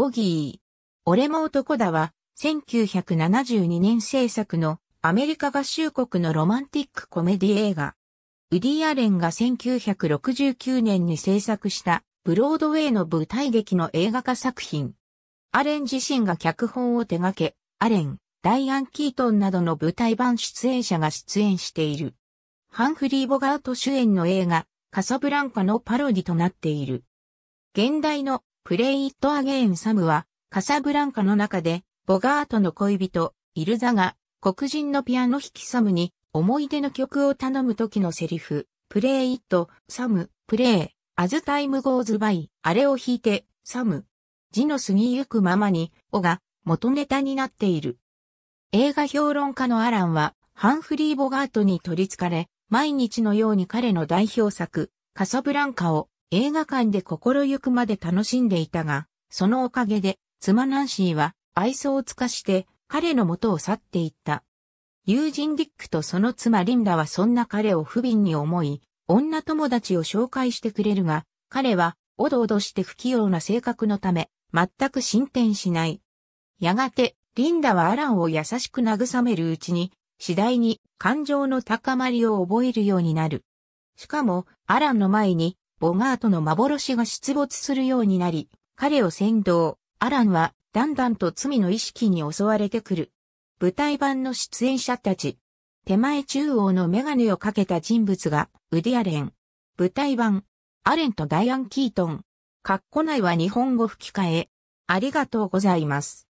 ボギー。俺も男だは、1972年制作のアメリカ合衆国のロマンティックコメディ映画。ウディ・アレンが1969年に制作したブロードウェイの舞台劇の映画化作品。アレン自身が脚本を手掛け、アレン、ダイアン・キートンなどの舞台版出演者が出演している。ハンフリー・ボガート主演の映画、カサブランカのパロディとなっている。現代のプレイ・イット・アゲイン・サムは、カサブランカの中で、ボガートの恋人、イルザが、黒人のピアノ弾きサムに、思い出の曲を頼む時のセリフ、プレイ・イット・サム、プレイ、アズ・タイム・ゴーズ・バイ、あれを弾いて、サム。字の過ぎゆくままに、おが、元ネタになっている。映画評論家のアランは、ハンフリー・ボガートに取り憑かれ、毎日のように彼の代表作、カサブランカを映画館で心ゆくまで楽しんでいたが、そのおかげで、妻ナンシーは愛想を尽かして彼の元を去っていった。友人ディックとその妻リンダはそんな彼を不憫に思い、女友達を紹介してくれるが、彼はおどおどして不器用な性格のため、全く進展しない。やがて、リンダはアランを優しく慰めるうちに、次第に感情の高まりを覚えるようになる。しかも、アランの前にボガートの幻が出没するようになり、彼を先導、アランはだんだんと罪の意識に襲われてくる。舞台版の出演者たち。手前中央のメガネをかけた人物がウディアレン。舞台版、アレンとダイアン・キートン。カッコ内は日本語吹き替え。ありがとうございます。